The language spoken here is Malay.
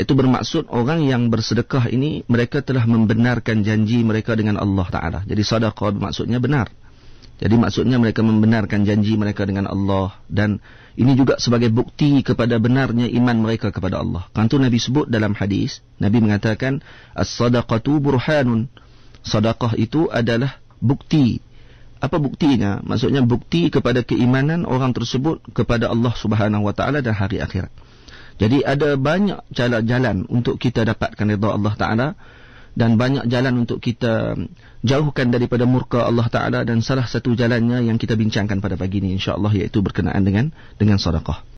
Itu bermaksud orang yang bersedekah ini mereka telah membenarkan janji mereka dengan Allah Taala. Jadi sedekah maksudnya benar. Jadi maksudnya mereka membenarkan janji mereka dengan Allah dan ini juga sebagai bukti kepada benarnya iman mereka kepada Allah. Kantu Nabi sebut dalam hadis, Nabi mengatakan as-sadaqatu burhanun. Sedekah itu adalah bukti. Apa buktinya? Maksudnya bukti kepada keimanan orang tersebut kepada Allah Subhanahu wa taala dan hari akhirat. Jadi ada banyak jalan-jalan untuk kita dapatkan rida Allah Ta'ala dan banyak jalan untuk kita jauhkan daripada murka Allah Ta'ala dan salah satu jalannya yang kita bincangkan pada pagi ini insyaAllah iaitu berkenaan dengan dengan sadaqah.